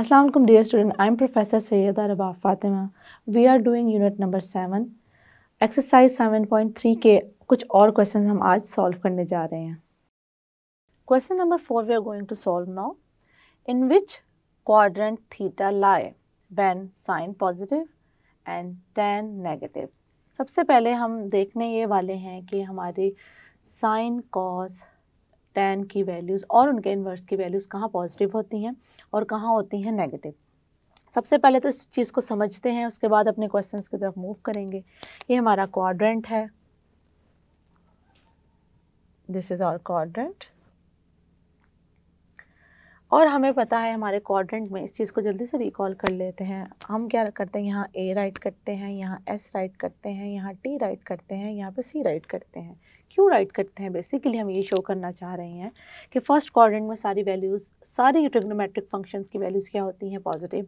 Aslam dear student I am professor Saida Rabab Fatima we are doing unit number seven exercise seven point three के कुछ और question हम आज solve करने जा रहे हैं question number four we are going to solve now in which quadrant theta lie when sine positive and tan negative सबसे पहले हम देखने ये वाले हैं कि हमारी साइन कॉज टेन की वैल्यूज़ और उनके इन्वर्स की वैल्यूज़ कहाँ पॉजिटिव होती हैं और कहाँ होती हैं नेगेटिव सबसे पहले तो इस चीज़ को समझते हैं उसके बाद अपने क्वेश्चंस की तरफ मूव करेंगे ये हमारा क्वाड्रेंट है दिस इज़ आवर क्वाड्रेंट और हमें पता है हमारे क्वाड्रेंट में इस चीज़ को जल्दी से रिकॉल कर लेते हैं हम क्या करते हैं यहाँ ए राइट करते हैं यहाँ एस राइट करते हैं यहाँ टी राइट करते हैं यहाँ पे सी राइट करते हैं क्यों राइट करते हैं बेसिकली हम ये शो करना चाह रहे हैं कि फर्स्ट क्वाड्रेंट में सारी वैल्यूज़ सारी ट्रिग्नोमेट्रिक फंक्शंस की वैल्यूज़ क्या होती हैं पॉजिटिव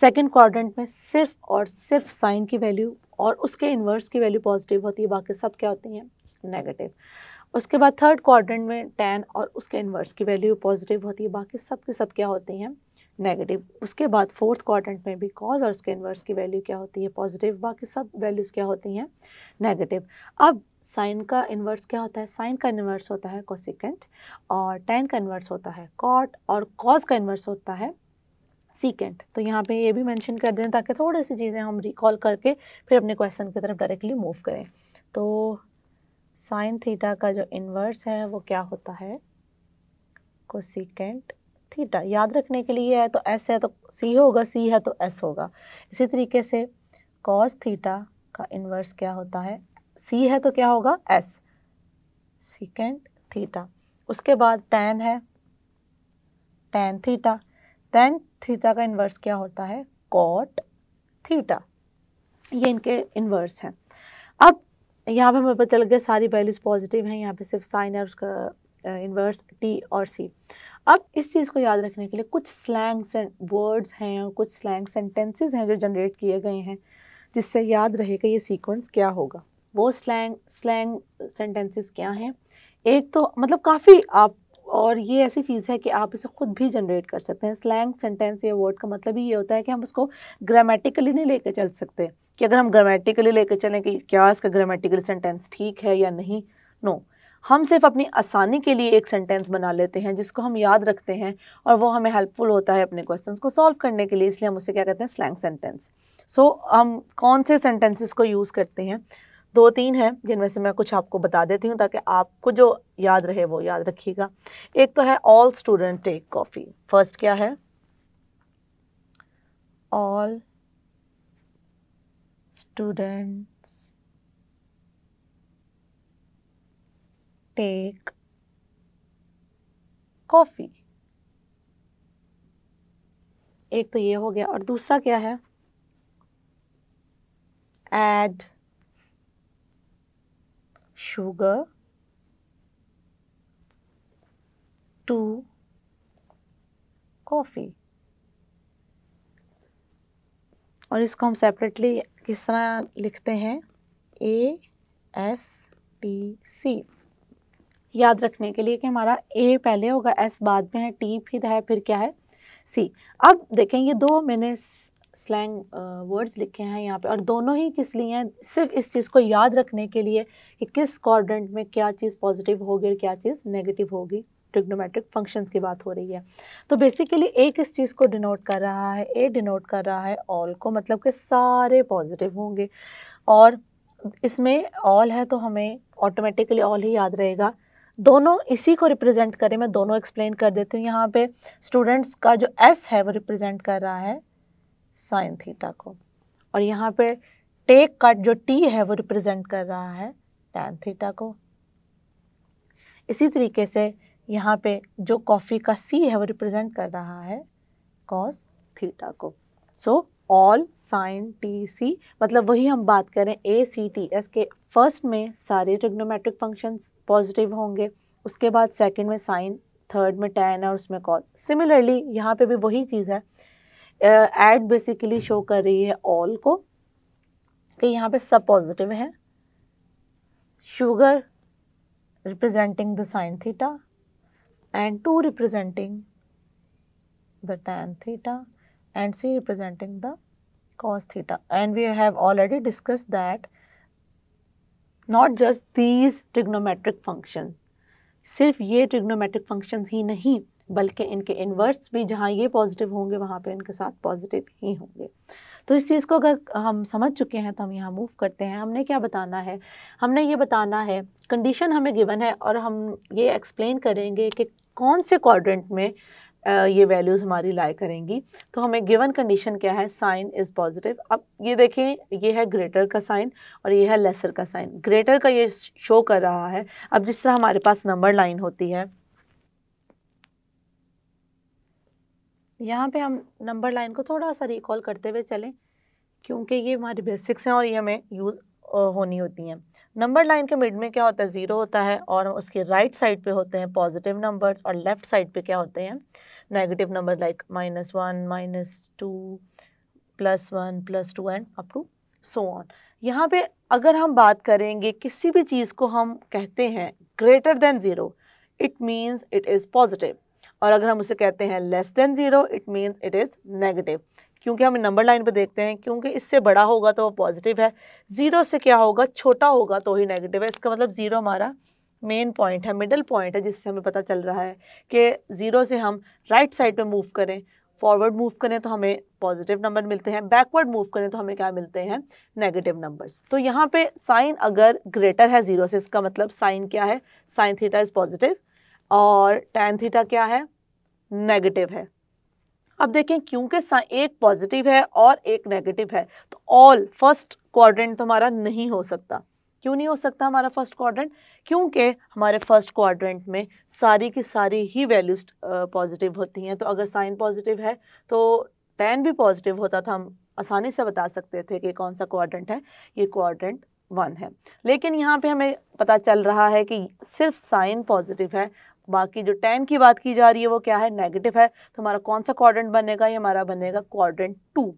सेकंड क्वाड्रेंट में सिर्फ और सिर्फ साइन की वैल्यू और उसके इन्वर्स की वैल्यू पॉजिटिव होती है बाकी सब क्या होती हैं नेगेटिव उसके बाद थर्ड क्वाड्रेंट में टेन और उसके इन्वर्स की वैल्यू पॉजिटिव होती है बाकी सब के सब क्या होती हैं नेगेटिव उसके बाद फोर्थ क्वार्टेंट में भी कॉज और उसके इन्वर्स की वैल्यू क्या होती है पॉजिटिव बाकी सब वैल्यूज़ क्या होती हैं नेगेटिव अब साइन का इन्वर्स क्या होता है साइन का इन्वर्स होता है कोसिकेंट और टेन का इन्वर्स होता है कॉट और कॉज का इन्वर्स होता है सीकेंट तो यहाँ पे ये भी मेंशन कर दें ताकि थोड़ी सी चीज़ें हम रिकॉल करके फिर अपने क्वेश्चन की तरफ डायरेक्टली मूव करें तो साइन थीटा का जो इन्वर्स है वो क्या होता है कोसिकेंट थीटा याद रखने के लिए है तो एस है तो सी होगा सी है तो एस होगा इसी तरीके से कॉस थीटा का इन्वर्स क्या होता है सी है तो क्या होगा एस सिकेंड थीटा उसके बाद टेन है टेन थीटा टेन थीटा का इन्वर्स क्या होता है कॉट थीटा ये इनके इन्वर्स हैं अब यहाँ पे हमें पता लग गया सारी वैल्यूज़ पॉजिटिव हैं यहाँ पे सिर्फ साइन है उसका इन्वर्स टी और सी अब इस चीज़ को याद रखने के लिए कुछ स्लैंग्स एंड वर्ड्स हैं और कुछ स्लैंग सेंटेंसेज हैं जो जनरेट किए गए हैं जिससे याद रहेगा ये सीक्वेंस क्या होगा वो स्लैंग स्लैंग सेंटेंसेस क्या हैं एक तो मतलब काफ़ी आप और ये ऐसी चीज़ है कि आप इसे खुद भी जनरेट कर सकते हैं स्लैंग सेंटेंस या वर्ड का मतलब ही ये होता है कि हम उसको ग्रामेटिकली नहीं लेकर चल सकते कि अगर हम ग्रामेटिकली लेकर चलें कि क्या इसका ग्रामेटिकल सेंटेंस ठीक है या नहीं नो no. हम सिर्फ अपनी आसानी के लिए एक सेंटेंस बना लेते हैं जिसको हम याद रखते हैं और वो हमें हेल्पफुल होता है अपने क्वेश्चन को सॉल्व करने के लिए इसलिए हम उसे क्या कहते हैं स्लैंग सेंटेंस सो हम कौन से सेंटेंसेस को यूज़ करते हैं दो तीन हैं जिनमें से मैं कुछ आपको बता देती हूँ ताकि आपको जो याद रहे वो याद रखिएगा एक तो है all student take coffee first क्या है ऑल स्टूडेंट take कॉफ़ी एक तो ये हो गया और दूसरा क्या है एड sugar to coffee और इसको हम सेपरेटली किस तरह लिखते हैं ए एस टी सी याद रखने के लिए कि हमारा ए पहले होगा एस बाद में है टी फिर है फिर क्या है सी अब देखें ये दो मैंने स्लैंग वर्ड्स लिखे हैं यहाँ पे और दोनों ही किस लिए हैं सिर्फ इस चीज़ को याद रखने के लिए कि किस कॉर्डेंट में क्या चीज़ पॉजिटिव होगी और क्या चीज़ नेगेटिव होगी ट्रिग्नोमेट्रिक फंक्शंस की बात हो रही है तो बेसिकली ए किस चीज़ को डिनोट कर रहा है ए डिनोट कर रहा है ऑल को मतलब कि सारे पॉजिटिव होंगे और इसमें ऑल है तो हमें ऑटोमेटिकली ऑल ही याद रहेगा दोनों इसी को रिप्रेजेंट करें मैं दोनों एक्सप्लेन कर देती हूँ यहाँ पे स्टूडेंट्स का जो एस है वो रिप्रेजेंट कर रहा है साइन थीटा को और यहाँ पे टेक का जो टी है वो रिप्रेजेंट कर रहा है टैन थीटा को इसी तरीके से यहाँ पे जो कॉफ़ी का सी है वो रिप्रेजेंट कर रहा है कॉस थीटा को so so, all sine T C मतलब वही हम बात करें ए सी टी एस के फर्स्ट में सारे ट्रिग्नोमेट्रिक फंक्शन पॉजिटिव होंगे उसके बाद सेकेंड में साइन थर्ड में टेन और उसमें कॉल सिमिलरली यहाँ पे भी वही चीज़ है एड uh, बेसिकली शो कर रही है ऑल को कि यहाँ पे सब पॉजिटिव है शुगर representing the sine theta and T representing the tan theta and C representing the cos theta and we have already discussed that not just these trigonometric functions सिर्फ ये trigonometric functions ही नहीं बल्कि इनके इन्वर्स भी जहाँ ये पॉजिटिव होंगे वहाँ पर इनके साथ पॉजिटिव ही होंगे तो इस चीज़ को अगर हम समझ चुके हैं तो हम यहाँ मूव करते हैं हमने क्या बताना है हमने ये बताना है कंडीशन हमें गिवन है और हम ये एक्सप्लेन करेंगे कि कौन से क्वाड्रेंट में ये वैल्यूज़ हमारी लाई करेंगी तो हमें गिवन कंडीशन क्या है साइन इज़ पॉजिटिव अब ये देखें ये है ग्रेटर का साइन और ये है लेसर का साइन ग्रेटर का ये शो कर रहा है अब जिस तरह हमारे पास नंबर लाइन होती है यहाँ पे हम नंबर लाइन को थोड़ा सा रिकॉल करते हुए चलें क्योंकि ये हमारी बेसिक्स हैं और ये हमें यूज़ होनी होती हैं नंबर लाइन के मिड में क्या होता है ज़ीरो होता है और उसके राइट साइड पे होते हैं पॉजिटिव नंबर्स और लेफ़्ट साइड पे क्या होते हैं negative number like minus 1, minus 2, plus 1, plus 2 and up to so on. यहाँ पे अगर हम बात करेंगे किसी भी चीज़ को हम कहते हैं greater than zero it means it is positive और अगर हम उसे कहते हैं less than zero it means it is negative क्योंकि हम नंबर लाइन पे देखते हैं क्योंकि इससे बड़ा होगा तो वो पॉजिटिव है ज़ीरो से क्या होगा छोटा होगा तो ही नेगेटिव है इसका मतलब ज़ीरो हमारा मेन पॉइंट है मिडल पॉइंट है जिससे हमें पता चल रहा है कि ज़ीरो से हम राइट साइड पे मूव करें फॉरवर्ड मूव करें तो हमें पॉजिटिव नंबर मिलते हैं बैकवर्ड मूव करें तो हमें क्या मिलते हैं नेगेटिव नंबर्स तो यहाँ पे साइन अगर ग्रेटर है ज़ीरो से इसका मतलब साइन क्या है साइन थीटा इज़ पॉजिटिव और टेन थीटा क्या है नेगेटिव है अब देखें क्योंकि एक पॉजिटिव है और एक नेगेटिव है तो ऑल फर्स्ट क्वाड्रेंट तो हमारा नहीं हो सकता क्यों नहीं हो सकता हमारा फर्स्ट क्वाड्रेंट क्योंकि हमारे फर्स्ट क्वाड्रेंट में सारी की सारी ही वैल्यूज पॉजिटिव होती हैं तो अगर साइन पॉजिटिव है तो टेन भी पॉजिटिव होता था हम आसानी से बता सकते थे कि कौन सा क्वाड्रेंट है ये क्वाड्रेंट वन है लेकिन यहाँ पे हमें पता चल रहा है कि सिर्फ साइन पॉजिटिव है बाकी जो टेन की बात की जा रही है वो क्या है नेगेटिव है तो हमारा कौन सा क्वाड्रेंट बनेगा ये हमारा बनेगा क्वाड्रेंट टू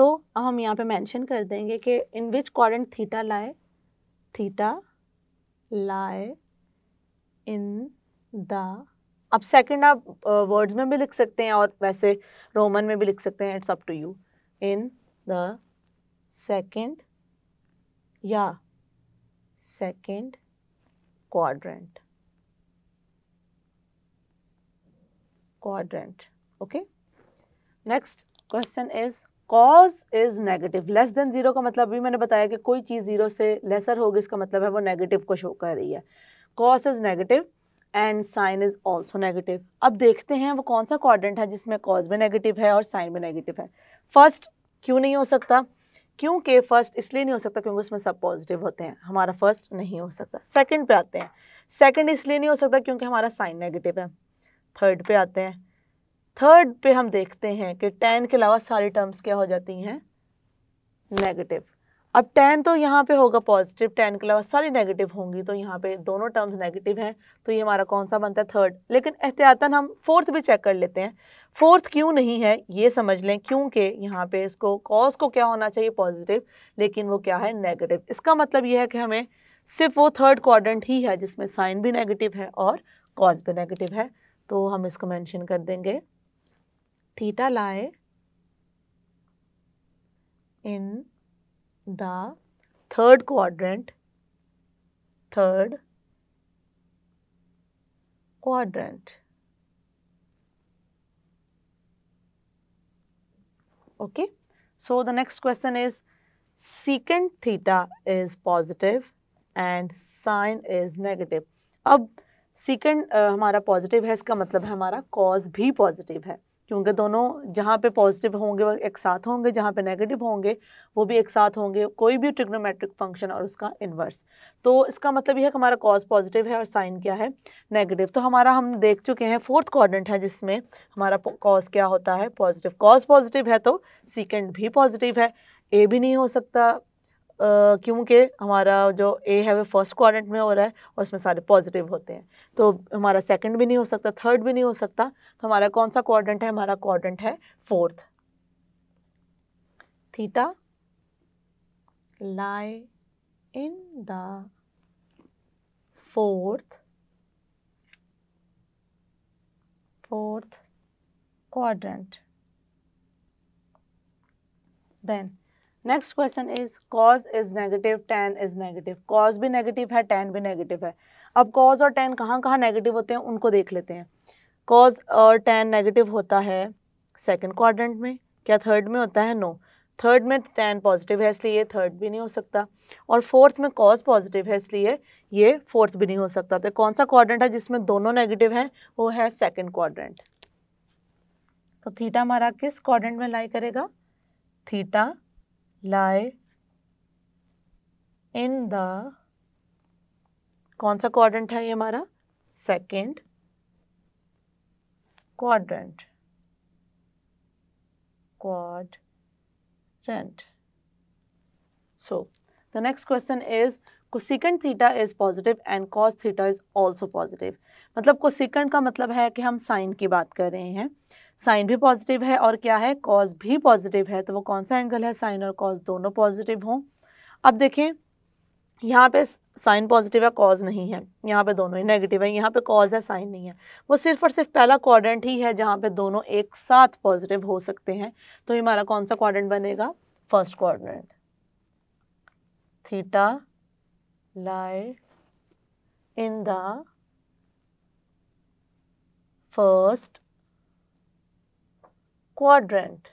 तो हम यहाँ पे मेंशन कर देंगे कि in which quadrant theta lie theta lie in the अब सेकंड आप वर्ड्स में भी लिख सकते हैं और वैसे रोमन में भी लिख सकते हैं it's up to you in the second या second quadrant quadrant okay next question is cos is negative less than zero का मतलब भी मैंने बताया कि कोई चीज़ जीरो से लेसर होगी इसका मतलब है वो नेगेटिव को शो कर रही है cos is negative and sine is also negative अब देखते हैं वो कौन सा क्वाड्रेंट है जिसमें कॉज में नेगेटिव है और साइन में नेगेटिव है फर्स्ट क्यों नहीं हो सकता क्योंकि फर्स्ट इसलिए नहीं हो सकता क्योंकि उसमें सब पॉजिटिव होते हैं हमारा फर्स्ट नहीं हो सकता सेकेंड पे आते हैं सेकेंड इसलिए नहीं हो सकता क्योंकि हमारा साइन नेगेटिव है थर्ड पे आते हैं थर्ड पे हम देखते हैं कि टेन के अलावा सारी टर्म्स क्या हो जाती हैं नेगेटिव अब टेन तो यहाँ पे होगा पॉजिटिव टेन के अलावा सारी नेगेटिव होंगी तो यहाँ पे दोनों टर्म्स नेगेटिव हैं तो ये हमारा कौन सा बनता है थर्ड लेकिन एहतियातन हम फोर्थ भी चेक कर लेते हैं फोर्थ क्यों नहीं है ये समझ लें क्योंकि यहाँ पे इसको कॉज को क्या होना चाहिए पॉजिटिव लेकिन वो क्या है नेगेटिव इसका मतलब ये है कि हमें सिर्फ वो थर्ड क्वारंट ही है जिसमें साइन भी नेगेटिव है और कॉज भी नेगेटिव है तो हम इसको मैंशन कर देंगे theta lie in the third quadrant third quadrant okay so the next question is secant theta is positive and sin is negative ab secant uh, हमारा positive hai iska matlab hai hamara cos bhi positive hai क्योंकि दोनों जहाँ पे positive होंगे वो एक साथ होंगे जहाँ पे नेगेटिव होंगे वो भी एक साथ होंगे कोई भी ट्रिग्नोमेट्रिक फंक्शन और उसका इन्वर्स तो इसका मतलब यह है कि हमारा कॉज पॉजिटिव है और साइन क्या है नेगेटिव तो हमारा हम देख चुके हैं फोर्थ क्वाड्रेंट है जिसमें हमारा कॉज क्या होता है पॉजिटिव कॉज पॉजिटिव है तो सीकेंड भी पॉजिटिव है ए भी नहीं हो सकता क्योंकि हमारा जो ए है वो फर्स्ट क्वारंट में हो रहा है और उसमें सारे पॉजिटिव होते हैं तो हमारा सेकंड भी नहीं हो सकता थर्ड भी नहीं हो सकता तो हमारा कौन सा क्वारंट है हमारा क्वारंट है fourth theta lie in the fourth fourth quadrant then next question is cos is negative tan is negative cos भी नेगेटिव है टेन भी नेगेटिव है अब कॉज और टेन कहाँ कहाँ नेगेटिव होते हैं उनको देख लेते हैं कॉज और टेन नेगेटिव होता है सेकेंड क्वाड्रेंट में क्या थर्ड में होता है नो no. थर्ड में टेन पॉजिटिव है इसलिए ये थर्ड भी नहीं हो सकता और फोर्थ में कॉज पॉजिटिव है इसलिए ये फोर्थ भी नहीं हो सकता तो कौन सा क्वाड्रेंट है जिसमें दोनों नेगेटिव हैं वो है सेकेंड क्वाड्रेंट तो थीटा हमारा किस क्वाड्रेंट में लाई करेगा थीटा lie in the कौन सा क्वाड्रेंट है ये हमारा second quadrant quadrant. So, the next question is cosecant theta is positive and cos theta is also positive. मतलब cosecant का मतलब है कि हम साइन की बात कर रहे हैं साइन भी पॉजिटिव है और क्या है कॉज भी पॉजिटिव है तो वो कौन सा एंगल है साइन और कॉज दोनों पॉजिटिव हों अब देखें यहाँ पे साइन पॉजिटिव है कॉज नहीं है यहाँ पे दोनों ही नेगेटिव है यहाँ पे कॉज है साइन नहीं है वो सिर्फ और सिर्फ पहला क्वाड्रेंट ही है जहाँ पे दोनों एक साथ पॉजिटिव हो सकते हैं तो हमारा कौन सा क्वाड्रेंट बनेगा first quadrant theta lie in the first quadrant.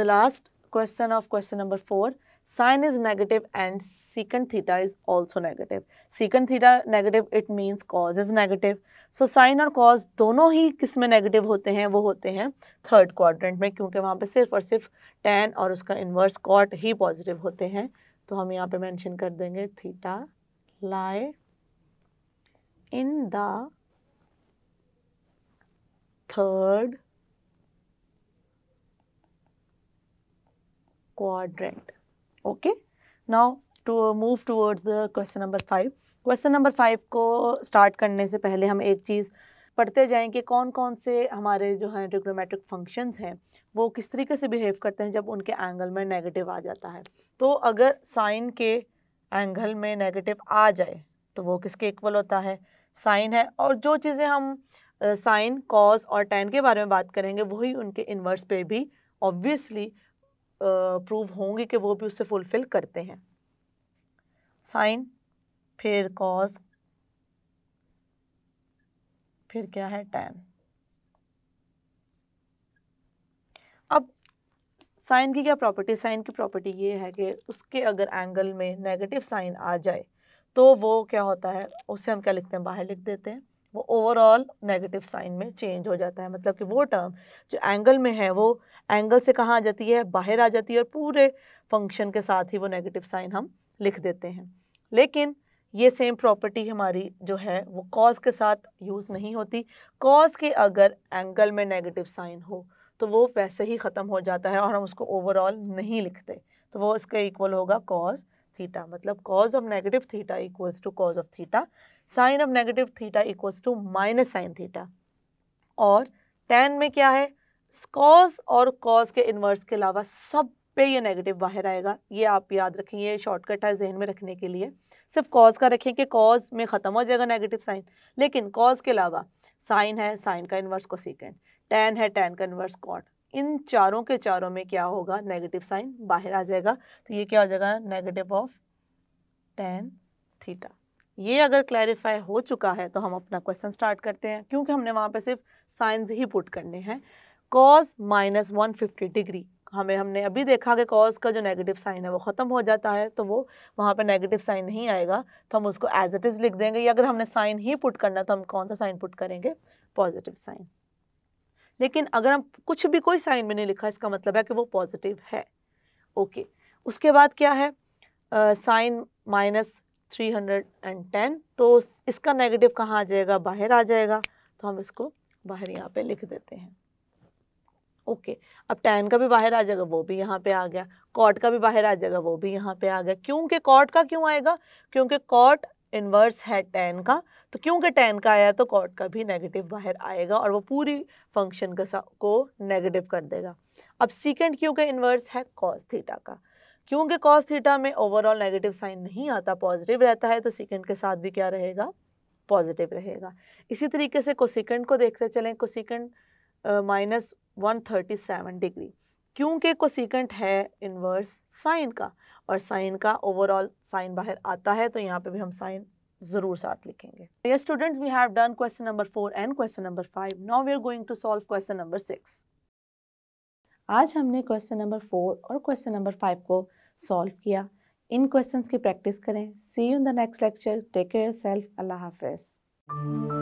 The last question of question number 4 sin is negative and secant theta is also negative. Secant theta negative it means cos is negative. So sine और cos दोनों ही किस में negative होते हैं वो होते हैं third quadrant में क्योंकि वहाँ पे सिर्फ और सिर्फ tan और उसका inverse cot ही positive होते हैं तो हम यहाँ पे mention कर देंगे theta lie in the third quadrant okay now to move towards the question number five question number five को स्टार्ट करने से पहले हम एक चीज़ पढ़ते जाएं कि कौन कौन से हमारे जो हैं ट्रिग्नोमेट्रिक फंक्शंस हैं वो किस तरीके से बिहेव करते हैं जब उनके एंगल में नेगेटिव आ जाता है तो अगर साइन के एंगल में नेगेटिव आ जाए तो वो किसके इक्वल होता है साइन है और जो चीज़ें हम साइन कॉज और टेन के बारे में बात करेंगे वही उनके इन्वर्स पे भी ऑब्वियसली प्रूव होंगे कि वो भी उससे फुलफिल करते हैं साइन फिर कॉज फिर क्या है टेन अब साइन की क्या प्रॉपर्टी साइन की प्रॉपर्टी ये है कि उसके अगर एंगल में नेगेटिव साइन आ जाए तो वो क्या होता है उसे हम क्या लिखते हैं बाहर लिख देते हैं वो ओवरऑल नेगेटिव साइन में चेंज हो जाता है मतलब कि वो टर्म जो एंगल में है वो एंगल से कहाँ आ जाती है बाहर आ जाती है और पूरे फंक्शन के साथ ही वो नेगेटिव साइन हम लिख देते हैं लेकिन ये सेम प्रॉपर्टी हमारी जो है वो कॉज के साथ यूज़ नहीं होती कॉज के अगर एंगल में नेगेटिव साइन हो तो वो वैसे ही ख़त्म हो जाता है और हम उसको ओवरऑल नहीं लिखते तो वो इसका इक्वल होगा कॉज थीटा मतलब cos of negative theta equals to cos of theta sine of negative theta equals to minus sine theta और टेन में क्या है कॉज और कॉज के इन्वर्स के अलावा सब पे ये नेगेटिव बाहर आएगा ये आप याद रखेंगे शॉर्टकट है जहन में रखने के लिए सिर्फ कॉज का रखें कि कॉज में ख़त्म हो जाएगा नेगेटिव साइन लेकिन कॉज के अलावा साइन है साइन का इन्वर्स को सीकेंड टेन है टेन का इन्वर्स कॉट इन चारों के चारों में क्या होगा नेगेटिव साइन बाहर आ जाएगा तो ये क्या हो जाएगा नेगेटिव ऑफ टेन थीटा ये अगर क्लैरिफाई हो चुका है तो हम अपना क्वेश्चन स्टार्ट करते हैं क्योंकि हमने वहाँ पे सिर्फ साइंस ही पुट करने हैं cos minus one fifty degree हमें हमने अभी देखा कि कॉज का जो नेगेटिव साइन है वो ख़त्म हो जाता है तो वो वहाँ पे नेगेटिव साइन नहीं आएगा तो हम उसको एज इट इज़ लिख देंगे या अगर हमने साइन ही पुट करना तो हम कौन सा साइन पुट करेंगे पॉजिटिव साइन लेकिन अगर हम कुछ भी कोई साइन में नहीं लिखा इसका मतलब है कि वो पॉजिटिव है ओके okay. उसके बाद क्या है sine minus three hundred and ten तो इसका नेगेटिव कहाँ आ जाएगा बाहर आ जाएगा तो हम इसको बाहर यहाँ पे लिख देते हैं ओके okay. अब टेन का भी बाहर आ जाएगा वो भी यहाँ पे आ गया कॉट का भी बाहर आ जाएगा वो भी यहाँ पे आ गया क्योंकि कॉट का क्यों आएगा क्योंकि कॉट इन्वर्स है टेन का तो क्योंकि टेन का आया तो कॉट का भी नेगेटिव बाहर आएगा और वो पूरी फंक्शन का को नेगेटिव कर देगा अब सीकेंड क्योंकि इन्वर्स है कॉस थीटा का क्योंकि कॉस थीटा में ओवरऑल नेगेटिव साइन नहीं आता पॉजिटिव रहता है तो सीकेंड के साथ भी क्या रहेगा पॉजिटिव रहेगा इसी तरीके से कोसिकेंड को देखते चलें cosecant minus one thirty seven degree क्योंकि कोसिकेंट है इनवर्स साइन का और साइन का ओवरऑल साइन बाहर आता है तो यहाँ पे भी हम साइन ज़रूर साथ लिखेंगे ये student we have done question number four and question number five now we are going to solve question number six आज हमने क्वेश्चन नंबर फोर और क्वेश्चन नंबर फाइव को सॉल्व किया इन क्वेश्चंस की प्रैक्टिस करें see you in the next lecture take care self अल्लाह हाफिज़